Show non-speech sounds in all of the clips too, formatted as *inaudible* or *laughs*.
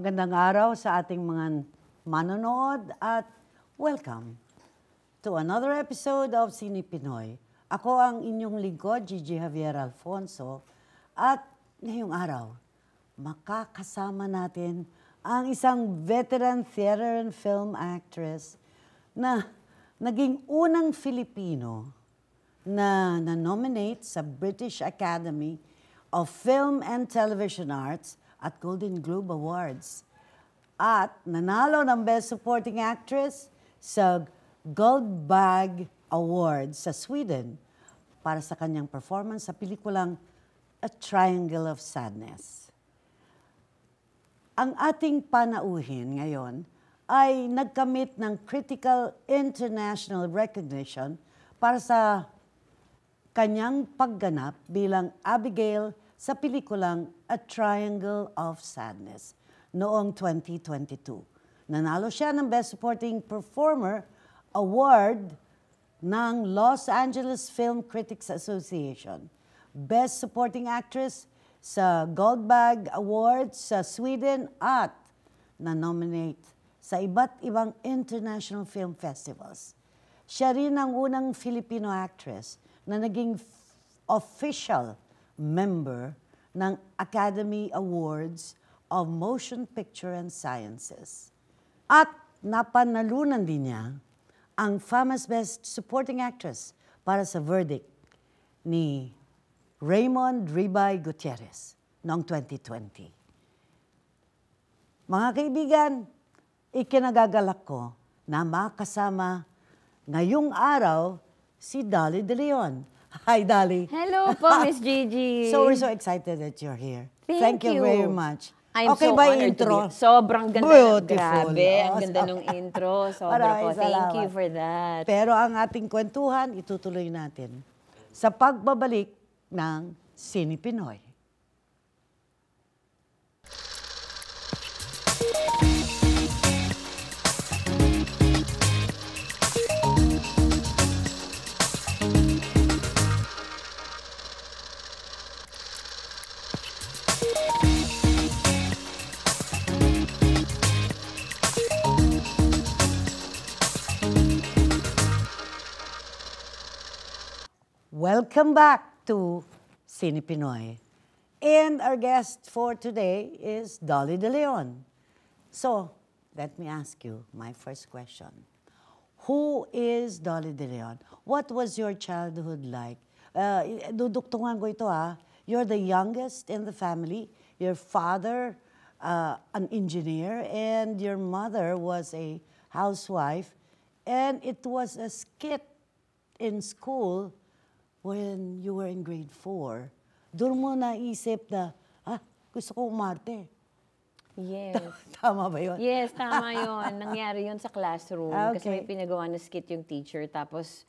Magandang araw sa ating mga manonood at welcome to another episode of Sini Pinoy. Ako ang inyong lingkod, Gigi Javier Alfonso, at ngayong araw, makakasama natin ang isang veteran theater and film actress na naging unang Filipino na na-nominate sa British Academy of Film and Television Arts – at Golden Globe Awards. At nanalo ng Best Supporting Actress sa Gold Bag Award sa Sweden para sa kanyang performance sa pelikulang A Triangle of Sadness. Ang ating panauhin ngayon ay nagkamit ng critical international recognition para sa kanyang pagganap bilang Abigail sa pelikulang A Triangle of Sadness noong 2022. Nanalo siya ng Best Supporting Performer Award ng Los Angeles Film Critics Association, Best Supporting Actress sa Goldbag Awards sa Sweden at na-nominate sa iba't ibang international film festivals. Siya rin ang unang Filipino actress na naging official member ng Academy Awards of Motion Picture and Sciences. At napanalunan din niya ang Famous Best Supporting Actress para sa verdict ni Raymond Ribay Gutierrez noong 2020. Mga kaibigan, ikinagagalak ko na makasama ngayong araw si Dolly De Leon Hi, Dali. Hello po, Miss *laughs* Gigi. so we're so excited that you're here. Thank, Thank you. you very much. I'm okay so ba honored intro? to be. Sobrang ganda. Beautiful. Grabe, oh, ang ganda okay. ng intro. *laughs* Sobra po. Thank you for that. Pero ang ating kwentuhan, itutuloy natin sa pagbabalik ng Sini Pinoy. Welcome back to Sini Pinoy. And our guest for today is Dolly De Leon. So, let me ask you my first question. Who is Dolly De Leon? What was your childhood like? Uh, ko ito ah. You're the youngest in the family. Your father, uh, an engineer, and your mother was a housewife. And it was a skit in school when you were in grade 4, doon mo naisip na, ah, gusto ko umarte. Yes. *laughs* tama ba yun? Yes, tama *laughs* yun. Nangyari yun sa classroom. okay. Ah, kasi may pinagawa na skit yung teacher. Tapos,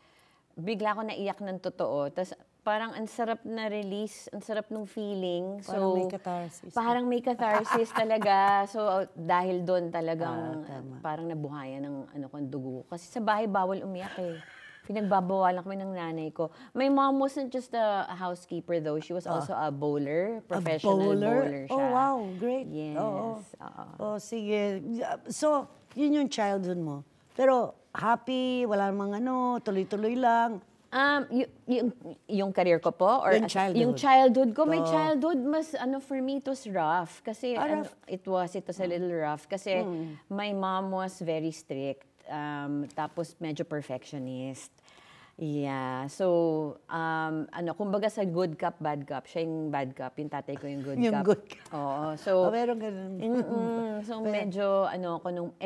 bigla ko naiyak ng totoo. Tapos, parang ang sarap na release, ang sarap ng feeling. Parang so, may catharsis. Parang may catharsis talaga. So, dahil doon talagang ah, parang nabuhayan ng ano, kong dugo. Kasi sa bahay, bawal umiyak eh pinagbabawalan kami ng nanay ko. My mom wasn't just a housekeeper though. She was ah. also a bowler, professional a bowler? bowler siya. Oh, wow. Great. Yes. Oo. Oh, oh. Uh-uh. oh, sige. So, yun yung childhood mo. Pero happy, wala namang ano, tuloy-tuloy lang. Um, yung, yung career ko po? Or yung childhood. Yung childhood ko. Oh. My childhood, mas ano, for me, it was rough. Kasi ah, ano, rough. Ano, it was, it was a little rough. Kasi mm. my mom was very strict um, tapos medyo perfectionist. Yeah. So, um, ano, kumbaga sa good cup, bad cup, siya yung bad cup, yung tatay ko yung good yung cup. Yung good cup. Oo. So, oh, meron ganun. Mm, *laughs* so, Pero, medyo, ano, ko nung, eh,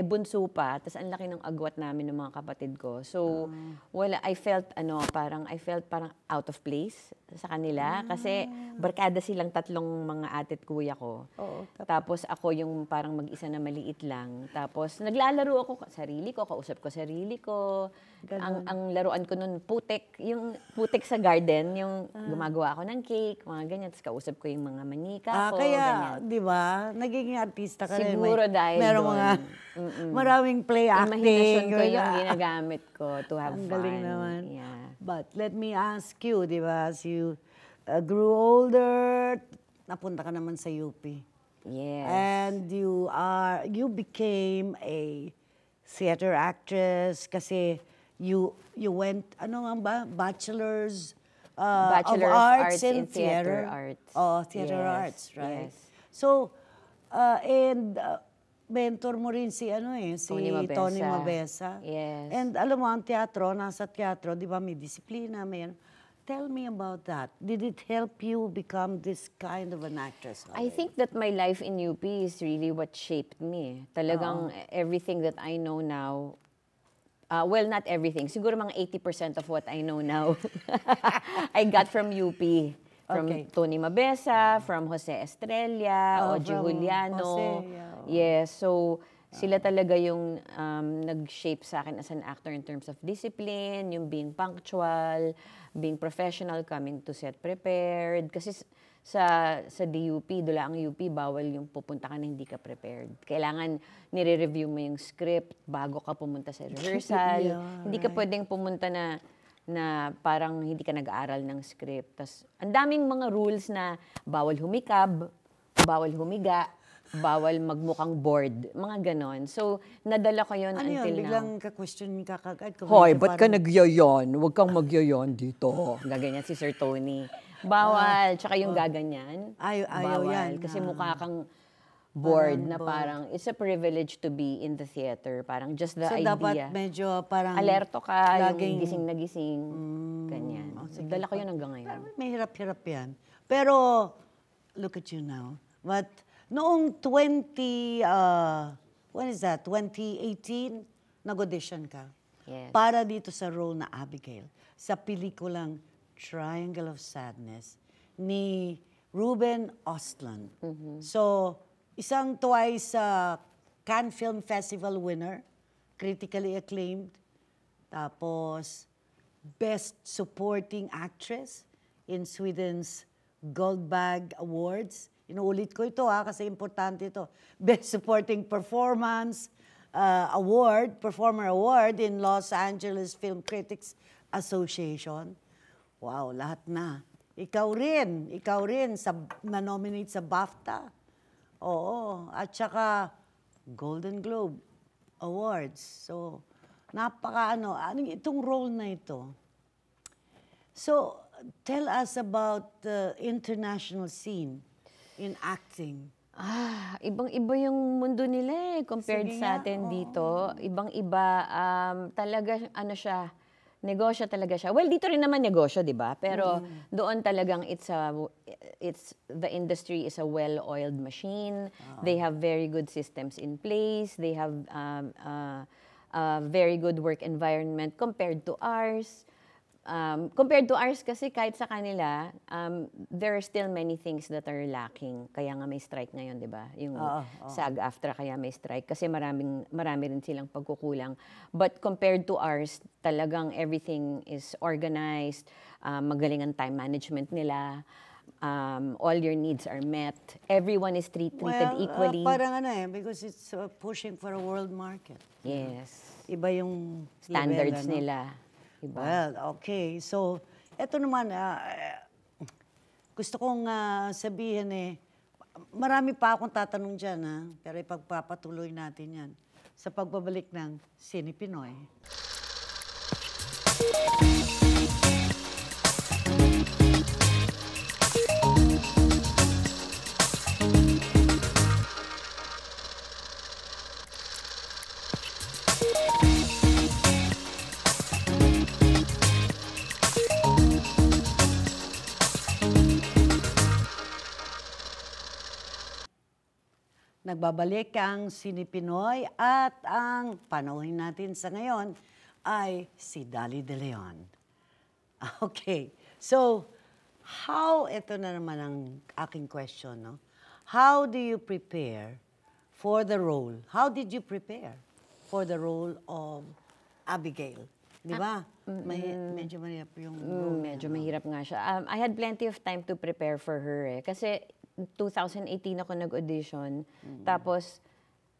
pa, tapos ang laki ng agwat namin ng mga kapatid ko. So, uh, wala, I felt, ano, parang, I felt parang out of place sa kanila. Uh, kasi, ah. barkada silang tatlong mga ate't kuya ko. Oo. Tapos, tapos ako yung parang mag-isa na maliit lang. Tapos, naglalaro ako, sarili ko, kausap ko sarili ko. Ang, ang laruan ko nun, putik. Yung putik sa garden, yung ah. gumagawa ako ng cake, mga ganyan. Tapos kausap ko yung mga manika ah, ko, kaya, ganyan. di ba? Nagiging artista ka Siguro rin. Siguro dahil Meron doon. mga, Mm-mm. maraming play acting. Imahinasyon ko yung ginagamit ko to *laughs* have ang fun. naman. Yeah. But let me ask you, di ba, as you uh, grew older, napunta ka naman sa UP. Yes. And you are, you became a theater actress kasi you you went ano nga ba bachelor's uh, Bachelor of Arts, Arts in, in Theater, theater Arts. Oh, Theater yes, Arts, right? Yes. So uh, and uh, mentor mo rin si ano eh si Tony Mabesa. Tony Mabesa. Yes. And alam mo ang teatro, nasa teatro, 'di ba may disiplina, may ano. Tell me about that. Did it help you become this kind of an actress? Already? I think that my life in UP is really what shaped me. Talagang oh. everything that I know now Uh, well, not everything. Siguro mga 80% of what I know now, *laughs* I got from UP. From okay. Tony Mabesa, from Jose Estrella, oh, ah, Oji Juliano. Jose, yeah. Yes, so sila talaga yung um, nag-shape sa akin as an actor in terms of discipline, yung being punctual, being professional, coming to set prepared. Kasi sa sa DUP, dula ang UP, bawal yung pupunta ka na hindi ka prepared. Kailangan nire-review mo yung script bago ka pumunta sa *laughs* rehearsal. yeah, hindi ka right. pwedeng pumunta na na parang hindi ka nag-aaral ng script. Tapos, ang daming mga rules na bawal humikab, bawal humiga, bawal magmukhang bored, mga ganon. So, nadala ko yun ano until yun? Biglang now. ka-question ka kagad. Hoy, ba't parang... ka nagyayon? Huwag kang magyayon dito. Gaganyan si Sir Tony. Bawal. Ah. Tsaka yung ah. gaganyan. Ay, ayaw bawal. yan. Kasi ah. mukha kang bored na bored. parang it's a privilege to be in the theater. Parang just the so, idea. dapat medyo parang... Alerto ka, laging... yung gising na gising. Mm, ganyan. Oh, sige, Dala ko yun hanggang ngayon. Parang may hirap-hirap yan. Pero, look at you now. But, noong 20... Uh, when is that? 2018, nag-audition ka. Yes. Para dito sa role na Abigail. Sa pelikulang Triangle of Sadness ni Ruben Ostlund. Mm-hmm. So, isang twice uh, Cannes Film Festival winner, critically acclaimed. Tapos, Best Supporting Actress in Sweden's Gold Bag Awards. Inuulit ko ito ha, kasi importante ito. Best Supporting Performance uh, Award, Performer Award in Los Angeles Film Critics Association. Wow, lahat na. Ikaw rin, ikaw rin sa na-nominate sa BAFTA. Oo, at saka Golden Globe Awards. So, napaka ano, anong itong role na ito? So, tell us about the international scene in acting. Ah, ibang-iba yung mundo nila eh compared Sige sa atin nga, dito. Ibang-iba um talaga ano siya negosyo talaga siya. Well, dito rin naman negosyo, 'di ba? Pero mm. doon talagang it's a it's the industry is a well-oiled machine. Oh. They have very good systems in place. They have um, uh, a very good work environment compared to ours um, compared to ours kasi kahit sa kanila, um, there are still many things that are lacking. Kaya nga may strike ngayon, di ba? Yung oh, oh. sag after kaya may strike. Kasi maraming, marami rin silang pagkukulang. But compared to ours, talagang everything is organized. Um, magaling ang time management nila. Um, all your needs are met. Everyone is treated well, uh, equally. Uh, parang ano eh, because it's uh, pushing for a world market. Yes. Iba yung standards level, ano? nila. Iba. Well, ah. okay. So, eto naman, ah, eh, gusto kong ah, sabihin eh, marami pa akong tatanong dyan, ha? Ah, pero ipagpapatuloy natin yan sa pagbabalik ng Sini Pinoy. Nagbabalik ang Sinipinoy at ang panauhin natin sa ngayon ay si Dali De Leon. *laughs* Okay, so how, ito na naman ang aking question, no? How do you prepare for the role? How did you prepare for the role of Abigail? Di ah, ba? Mm, May, mm. medyo mahirap yung... Mm, medyo mahirap nga siya. Um, I had plenty of time to prepare for her eh. Kasi 2018 ako nag-audition. Mm-hmm. Tapos,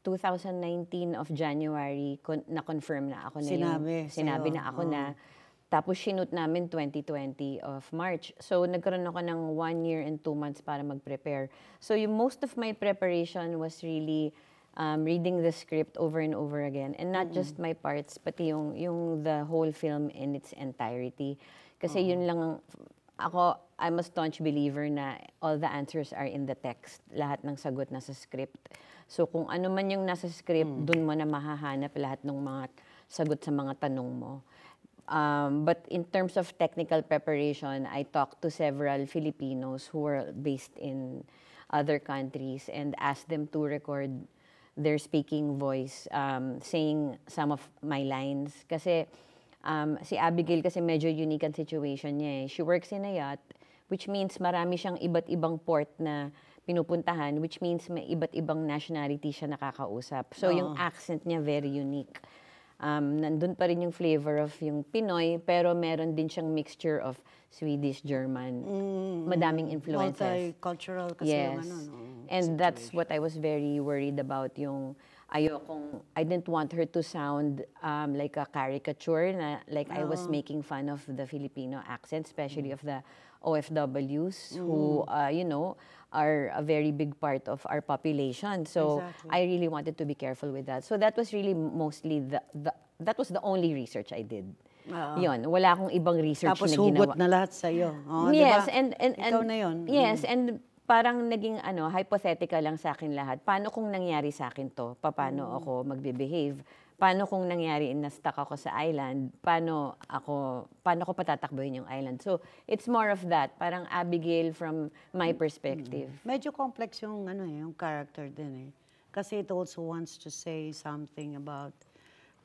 2019 of January, con- na-confirm na ako na sinabi, yung... Sinabi. Sayo. na ako oh. na. Mm-hmm. Tapos, sinut namin 2020 of March. So, nagkaroon ako ng one year and two months para mag-prepare. So, yung most of my preparation was really um, reading the script over and over again. And not mm-hmm. just my parts, pati yung, yung the whole film in its entirety. Kasi uh yun uh-huh. lang ang ako, I'm a staunch believer na all the answers are in the text. Lahat ng sagot nasa script. So kung ano man yung nasa script, mm. dun mo na mahahanap lahat ng mga sagot sa mga tanong mo. Um, but in terms of technical preparation, I talked to several Filipinos who were based in other countries and asked them to record their speaking voice, um, saying some of my lines. Kasi Um, si Abigail kasi medyo unique ang situation niya eh. She works in a yacht, which means marami siyang iba't ibang port na pinupuntahan, which means may iba't ibang nationality siya nakakausap. So, oh. yung ah. accent niya very unique. Um, nandun pa rin yung flavor of yung Pinoy, pero meron din siyang mixture of Swedish, German. Mm. Madaming influences. Multicultural kasi yes. yung ano. No? And situation. that's what I was very worried about, yung ayokong, I didn't want her to sound um, like a caricature, na, like oh. I was oh. making fun of the Filipino accent, especially mm. of the OFWs mm. who, uh, you know, are a very big part of our population. So exactly. I really wanted to be careful with that. So that was really mostly the, the that was the only research I did. Uh, ah. yon, wala akong ibang research Tapos na ginawa. Tapos hugot na lahat sa iyo. Oh, yes, diba? and, and, and, Ikaw na yon. Yes, mm. and parang naging ano, hypothetical lang sa akin lahat. Paano kung nangyari sa akin to? Paano mm. ako magbe-behave? Paano kung nangyari in stuck ako sa island? Paano ako paano ko patatakbuhin yung island? So, it's more of that, parang Abigail from my mm. perspective. Mm. Medyo complex yung ano eh, yung character din eh. Kasi it also wants to say something about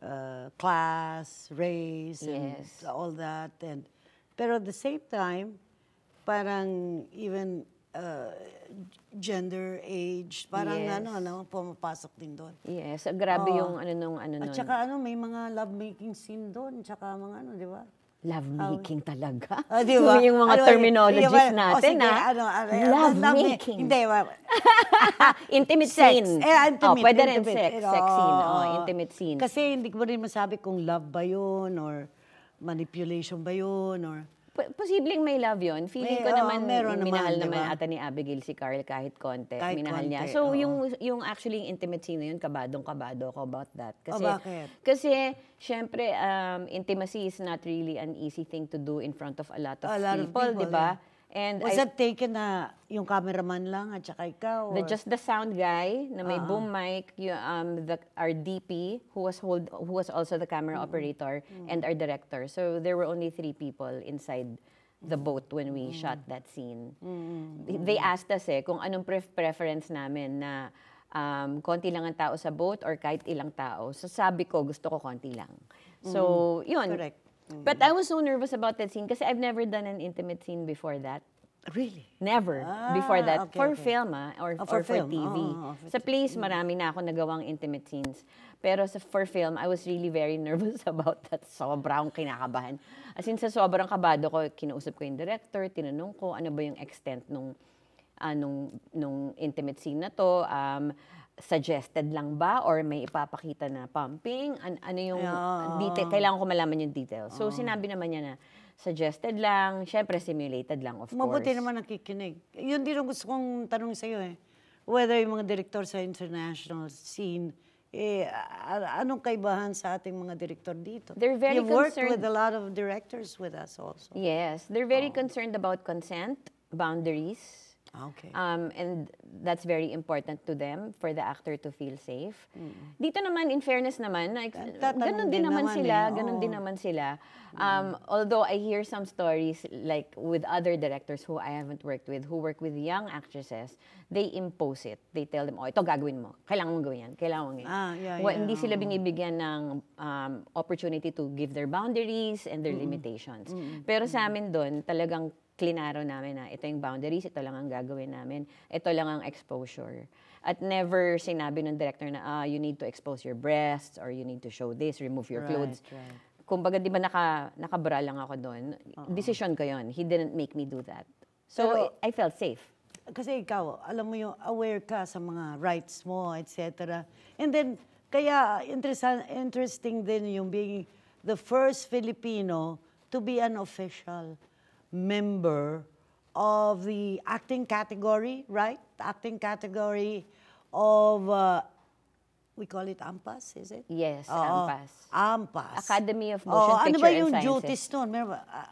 uh, class, race, yes. and all that and pero at the same time, parang even uh, gender, age, parang yes. ano, ano, pumapasok din doon. Yes, grabe oh. yung ano nung ano nun. At saka ano, may mga love-making scene doon, tsaka mga ano, di ba? Love-making um, talaga? Oh, *laughs* di ba? yung mga ano, terminologies diba? natin, oh, ah. ha? Ano, ano, ano love-making. Hindi, ma- well, *laughs* intimate sex. scene. Eh, oh, intimate. Oh, pwede intimate. sex, sex scene. Oh, oh, intimate scene. Kasi hindi ko rin masabi kung love ba yun or manipulation ba yun or posibleng may love yon Feeling may, ko naman, oh, minahal naman, naman diba? ata ni Abigail si Carl kahit konti. Kahit minahal konti, niya. So, oh. yung, yung actually yung intimacy na yun, kabadong-kabado ako about that. Oh, kasi, oh, Kasi, syempre, um, intimacy is not really an easy thing to do in front of a lot of, a lot people, people di ba? Yeah. And Was I, that taken na yung cameraman lang at saka ikaw? The, just the sound guy na may uh-huh. boom mic, you, um, the, our DP who was hold, who was also the camera mm-hmm. operator mm-hmm. and our director. So there were only three people inside the mm-hmm. boat when we mm-hmm. shot that scene. Mm-hmm. They asked us eh kung anong pref- preference namin na um, konti lang ang tao sa boat or kahit ilang tao. So sabi ko gusto ko konti lang. So mm-hmm. yun. Correct But I was so nervous about that scene kasi I've never done an intimate scene before that. Really? Never ah, before that. Okay, for okay. film, ah, or, oh, for, or film. for TV. Oh, oh, for sa plays, mm. marami na ako nagawang intimate scenes. Pero sa for film, I was really very *laughs* nervous about that. Sobrang kinakabahan. As in, sa sobrang kabado ko, kinausap ko yung director, tinanong ko ano ba yung extent nung, uh, nung, nung intimate scene na to. Um, suggested lang ba or may ipapakita na pumping? An- ano yung oh. detail? Kailangan ko malaman yung details. So, oh. sinabi naman niya na suggested lang, syempre simulated lang, of Mabuti course. Mabuti naman nakikinig. Yun din ang gusto kong tanong sa'yo eh. Whether yung mga direktor sa international scene, eh, anong kaibahan sa ating mga direktor dito? They're very You've concerned... worked with a lot of directors with us also. Yes, they're very oh. concerned about consent, boundaries, Ah, okay. Um, and that's very important to them for the actor to feel safe. Mm. Dito naman, in fairness naman, like, ganun din, naman sila, eh. ganun oh. din naman sila. Mm. Um, mm. Although I hear some stories like with other directors who I haven't worked with, who work with young actresses, they impose it. They tell them, oh, ito gagawin mo. Kailangan mong gawin yan. Kailangan mong Ah, yeah, well, yeah. Hindi sila binibigyan ng um, opportunity to give their boundaries and their mm. limitations. Mm. Pero sa amin doon, talagang klinaro namin na ito yung boundaries, ito lang ang gagawin namin, ito lang ang exposure. At never sinabi ng director na, ah, you need to expose your breasts or you need to show this, remove your right, clothes. Right. Kumbaga, di ba naka, nakabra lang ako doon? Uh-huh. Decision ko yun. He didn't make me do that. So, Pero, I felt safe. Kasi ikaw, alam mo yung aware ka sa mga rights mo, etc. And then, kaya interesting, interesting din yung being the first Filipino to be an official. member of the acting category, right? acting category of, uh, we call it AMPAS, is it? Yes, uh, AMPAS. AMPAS. Academy of oh, Motion oh, Picture and Sciences. Ano ba yung duties noon? Meron ba? Uh,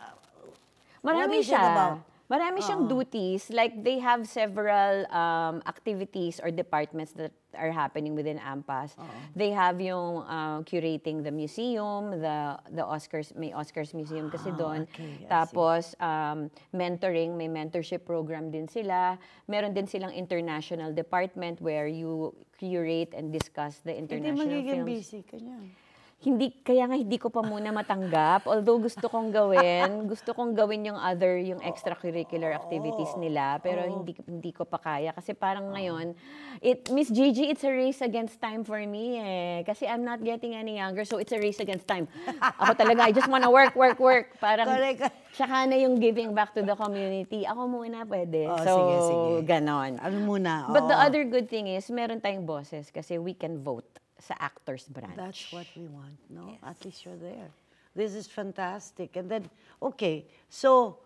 Marami siya. About? Marami siyang uh-huh. duties. Like, they have several um, activities or departments that are happening within AMPAS. Uh-huh. They have yung uh, curating the museum, the the Oscars, may Oscars Museum kasi ah, doon. Okay, Tapos, um, mentoring, may mentorship program din sila. Meron din silang international department where you curate and discuss the international Hindi films. Hindi magiging busy ka niyan hindi kaya nga hindi ko pa muna matanggap although gusto kong gawin *laughs* gusto kong gawin yung other yung extracurricular activities nila pero hindi hindi ko pa kaya kasi parang ngayon it Miss Gigi it's a race against time for me eh kasi I'm not getting any younger so it's a race against time *laughs* ako talaga I just wanna work work work parang Correct. Tsaka na yung giving back to the community. Ako muna pwede. Oh, so, sige, sige. ganon. Ano muna? Oh. But the other good thing is, meron tayong bosses kasi we can vote sa actors branch. That's what we want, no? Yes. At least you're there. This is fantastic. And then, okay, so,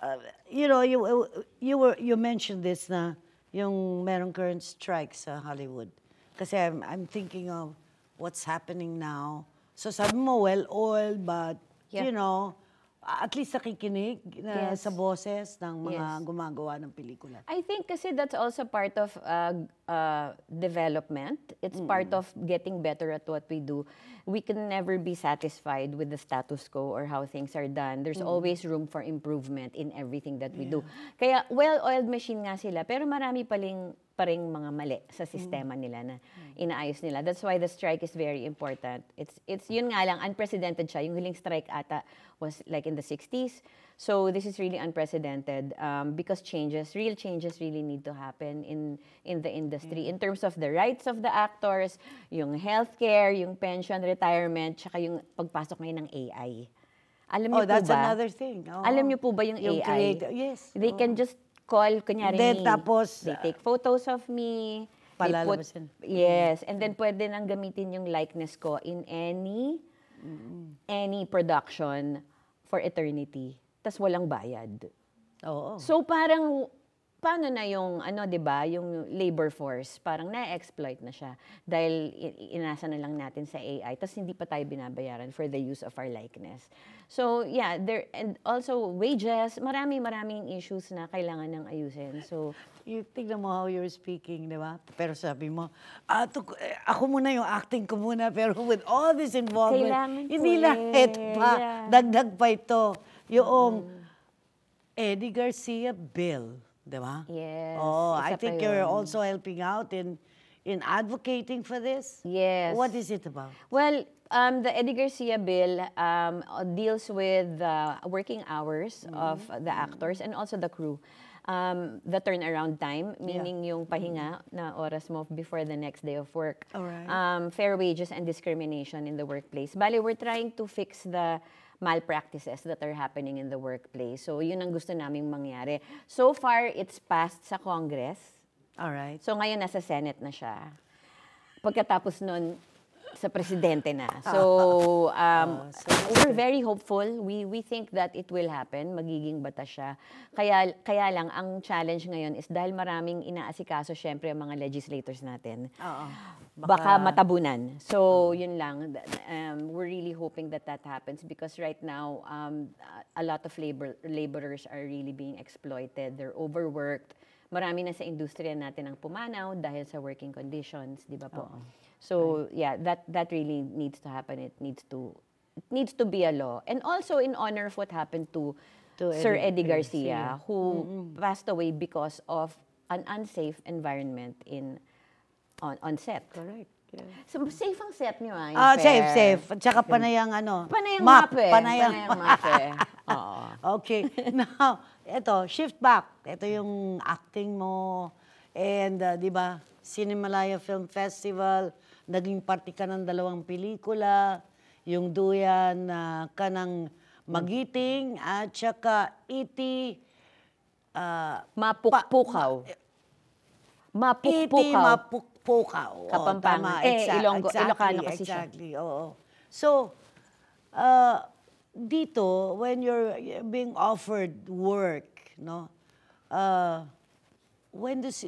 uh, you know, you, uh, you, were, you mentioned this na yung merong current strike sa Hollywood. Kasi I'm, I'm thinking of what's happening now. So sabi mo, well-oiled, but, yeah. you know, at least nakikinig na yes. sa boses ng mga yes. gumagawa ng pelikula. I think kasi that's also part of uh, uh, development. It's mm. part of getting better at what we do. We can never be satisfied with the status quo or how things are done. There's mm. always room for improvement in everything that we yeah. do. Kaya well-oiled machine nga sila, pero marami paling pa rin mga mali sa mm. sistema nila na mm. inaayos nila. That's why the strike is very important. It's, it's yun nga lang, unprecedented siya. Yung huling strike ata was like in the 60s. So this is really unprecedented um, because changes, real changes really need to happen in, in the industry mm. in terms of the rights of the actors, yung healthcare, yung pension, retirement, tsaka yung pagpasok ngayon ng AI. Alam niyo oh, that's ba? another thing. Oh, alam niyo po ba yung, yung AI? Create, yes. They oh. can just call, kunyari Then, me, tapos, they ah, take photos of me. Palalabasin. Put, yes. Mm. And then pwede nang gamitin yung likeness ko in any, mm-hmm. any production for eternity. Tapos walang bayad. Oo. So parang, paano na yung, ano, di ba, yung labor force, parang na-exploit na siya. Dahil inasa na lang natin sa AI, tapos hindi pa tayo binabayaran for the use of our likeness. So, yeah, there and also wages, marami maraming issues na kailangan ng ayusin. So, you think mo how you're speaking, di ba? Pero sabi mo, ah, to, eh, ako muna yung acting ko muna, pero with all this involvement, kailangan hindi eh. lahat pa, yeah. dagdag pa ito. Yung mm. Eddie Garcia Bill, di ba? Yes. Oh, I think yun. you're also helping out in in advocating for this. Yes. What is it about? Well, Um, the Eddie Garcia bill um, deals with the uh, working hours mm -hmm. of the actors and also the crew. Um, the turnaround time, meaning yeah. yung pahinga mm-hmm. na oras mo before the next day of work. Right. Um, fair wages and discrimination in the workplace. Bali, we're trying to fix the malpractices that are happening in the workplace. So, yun ang gusto naming mangyari. So far, it's passed sa Congress. All right. So, ngayon nasa Senate na siya. Pagkatapos nun, sa presidente na. *laughs* So, um, oh, so, we're very hopeful. We we think that it will happen. Magiging bata siya. Kaya, kaya lang, ang challenge ngayon is dahil maraming inaasikaso, syempre, ang mga legislators natin. Oo. Baka, baka matabunan. So, yun lang. Um, we're really hoping that that happens because right now, um, a lot of labor laborers are really being exploited. They're overworked. Marami na sa industriya natin ang pumanaw dahil sa working conditions, di ba po? Oo. So right. yeah, that that really needs to happen. It needs to it needs to be a law. And also in honor of what happened to, to Sir Eddie, Eddie Garcia, Garcia, who mm-hmm. passed away because of an unsafe environment in on, on set. Correct. Yeah. So, safe ang set nyo, ah. Ah, uh, safe, safe. Tsaka panayang ano? Panayang map. map eh. Panayang, panayang map eh. *laughs* Okay. *laughs* Now, eto, shift back. Ito yung acting mo. And, uh, di ba, Cinemalaya Film Festival, naging parte ka ng dalawang pelikula, yung Duyan na uh, ka Magiting at saka Iti e uh, ah, Mapukpukaw. Pa, ma, mapukpukaw. Iti e Mapukpukaw. Kapampangan. Oh, eh, Exa- Ilonggo, exactly, Ilocano kasi exactly, siya. Oo. So, uh, dito, when you're being offered work, no? Uh, when this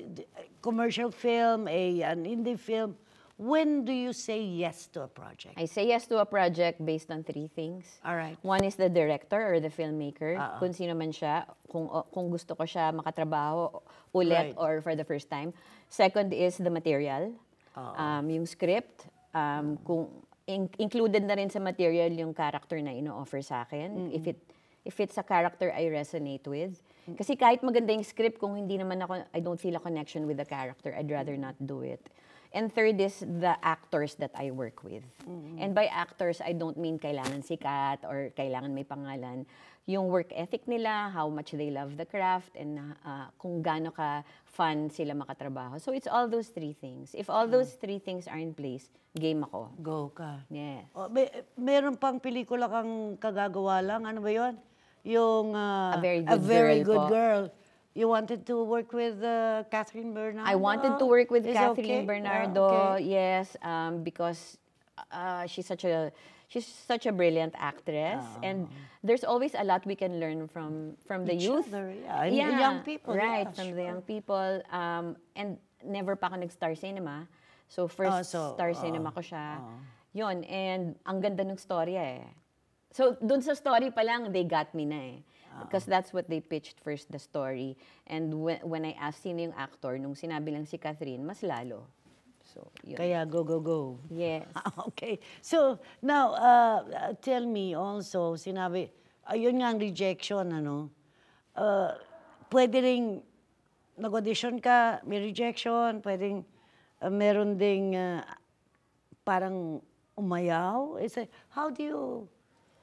commercial film, a, an indie film, When do you say yes to a project? I say yes to a project based on three things. All right. One is the director or the filmmaker, uh-uh. kung sino man siya, kung, uh, kung gusto ko siya makatrabaho ulit right. or for the first time. Second is the material, uh-uh. um, yung script, um, kung in- included na rin sa material yung character na ino-offer sa akin. Mm-hmm. If it if it's a character I resonate with. Kasi kahit maganda yung script, kung hindi naman ako, I don't feel a connection with the character, I'd rather not do it. And third is the actors that I work with. Mm-hmm. And by actors, I don't mean kailangan sikat or kailangan may pangalan. Yung work ethic nila, how much they love the craft, and uh, kung gaano ka fun sila makatrabaho. So it's all those three things. If all mm. those three things are in place, game ako. Go ka. Yes. Oh, may, meron pang pelikula kang kagagawa lang. Ano ba yon? Yung uh, A Very Good, A very girl, good girl. You wanted to work with uh, Catherine Bernardo? I wanted to work with Is Catherine okay? Bernardo, yeah, okay. yes, um, because uh, she's such a she's such a brilliant actress, oh. and there's always a lot we can learn from from the Each youth, other, yeah, yeah the young people, right, yeah, from sure. the young people, um, and never pa ako nag-star cinema, so oh, first oh, so, star oh, cinema ko siya, oh. yon, and ang ganda ng story eh. So, dun sa story pa lang, they got me na eh. Because that's what they pitched first the story. And when, when I asked sino yung actor, nung sinabi lang si Catherine, mas lalo. So, yun. Kaya go, go, go. Yes. *laughs* okay. So, now, uh, uh, tell me also, sinabi, ayun ah, nga ang rejection, ano? Uh, pwede rin, nag-audition ka, may rejection, pwedeng, uh, meron ding uh, parang umayaw. It's a, how do you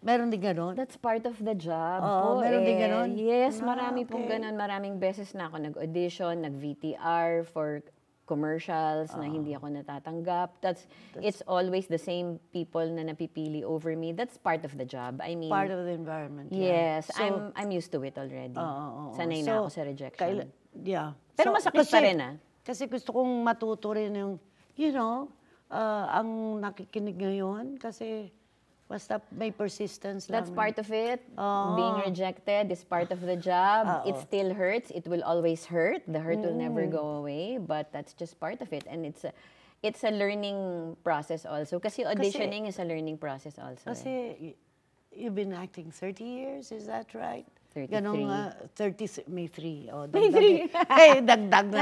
Meron din ganon? That's part of the job. Oo, oh, meron eh. din ganon? Yes, ah, marami okay. pong ganun. Maraming beses na ako nag-audition, nag-VTR for commercials uh, na hindi ah. ako natatanggap. That's, that's it's always the same people na napipili over me. That's part of the job. I mean part of the environment. Yeah. Yes, so, I'm I'm used to it already. Uh, uh, uh, Sanay so, na ako sa rejection. Kaila, yeah. Pero so, masakit kasi, pa rin ah. Kasi gusto kong matuto rin yung you know, uh, ang nakikinig ngayon kasi Basta may persistence lang. That's part of it. Oh. Being rejected is part of the job. Uh -oh. It still hurts. It will always hurt. The hurt mm. will never mm. go away. But that's just part of it. And it's a, it's a learning process also. Kasi auditioning kasi, is a learning process also. Eh. Kasi eh. you've been acting 30 years, is that right? 33. Ganong, uh, 30, may 3. Oh, may 3. Eh. Ay, dagdag na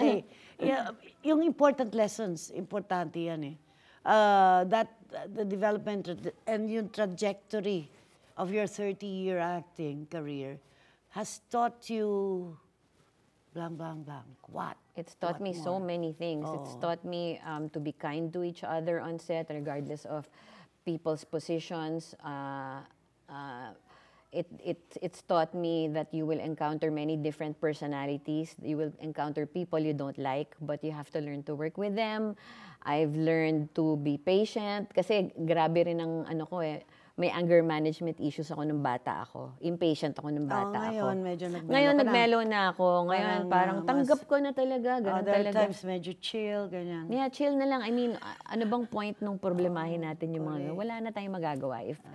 3. Okay. *laughs* Yeah, yung important lessons, importante yan eh. uh, that uh, the development and your trajectory of your 30-year acting career has taught you blank, blank, blank. What? It's taught what me more? so many things. Oh. It's taught me um, to be kind to each other on set, regardless of people's positions. Uh, uh, it, it, it's taught me that you will encounter many different personalities. You will encounter people you don't like, but you have to learn to work with them. I've learned to be patient kasi grabe rin ang ano ko eh may anger management issues ako nung bata ako. Impatient ako nung bata oh, ngayon, ako. Medyo ngayon, nagmelo na. na ako. Ngayon, parang, parang mas, tanggap ko na talaga. Ganun other talaga. times, medyo chill, ganyan. Yeah, chill na lang. I mean, ano bang point nung problemahin natin yung mga, wala na tayong magagawa. If, ah.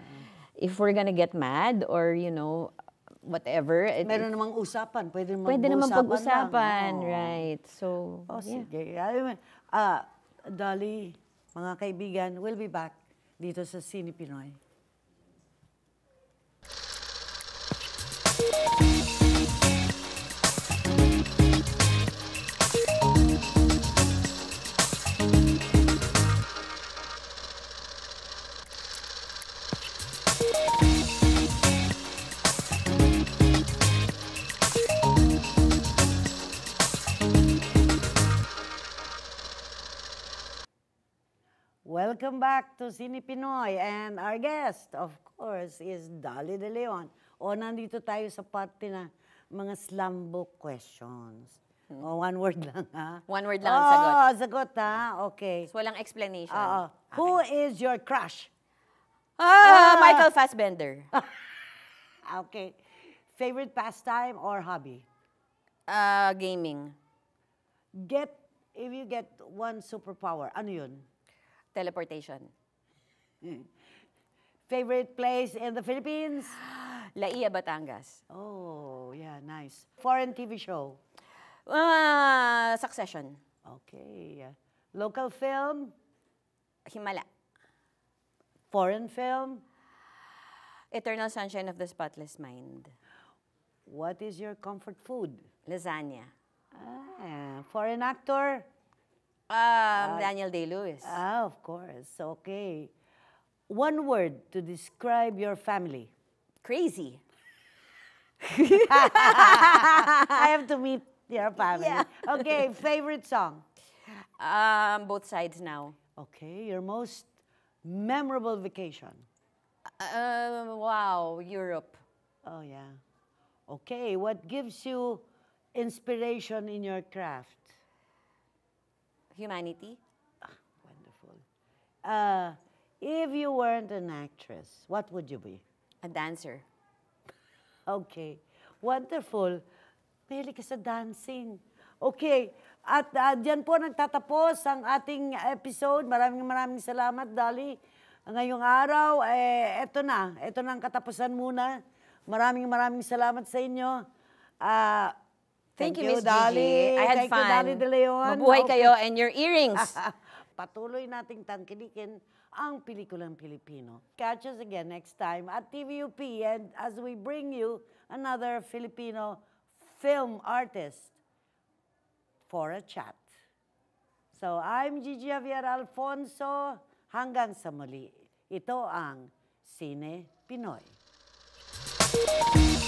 if we're gonna get mad or, you know, whatever. It, Meron namang usapan. Pwede namang pwede naman pag-usapan. Lang. Oh. Right. So, oh, yeah. sige. I mean, uh, Dolly, mga kaibigan, we'll be back dito sa Sini Pinoy. Welcome back to Sini Pinoy and our guest, of course, is Dolly De Leon. O, nandito tayo sa parte na mga slumbo questions. Hmm. O, one word lang, ha? One word lang oh, sagot. Oo, sagot, ha? Okay. So, walang explanation. Oo. Okay. Who is your crush? Ah, ah. Michael Fassbender. *laughs* okay. Favorite pastime or hobby? Uh, gaming. Get, if you get one superpower, ano yun? teleportation? Hmm. Favorite place in the Philippines? *gasps* Laia, Batangas. Oh, yeah, nice. Foreign TV show? Uh, succession. Okay. Local film? Himala. Foreign film? Eternal Sunshine of the Spotless Mind. What is your comfort food? Lasagna. Ah, foreign actor? Um, uh, Daniel Day-Lewis. Ah, of course. Okay. One word to describe your family. Crazy. *laughs* I have to meet your family. Yeah. Okay, favorite song? Um, both sides now. Okay, your most memorable vacation? Uh, wow, Europe. Oh, yeah. Okay, what gives you inspiration in your craft? Humanity? Ah, wonderful. Uh, if you weren't an actress, what would you be? A dancer. Okay. Wonderful. Pili ka sa dancing. Okay. At uh, dyan po nagtatapos ang ating episode. Maraming maraming salamat, Dali. Ngayong araw, eh, eto na. Eto na ang katapusan muna. Maraming maraming salamat sa inyo. Ah... Uh, Thank, you, Miss Dolly. I had Thank fun. Thank you, Dolly De Leon. Mabuhay okay. kayo and your earrings. *laughs* Patuloy nating tangkilikin ang pelikulang Pilipino. Catch us again next time at TVUP and as we bring you another Filipino film artist for a chat. So I'm Gigi Javier Alfonso. Hanggang sa muli, ito ang Sine Pinoy. Thank you.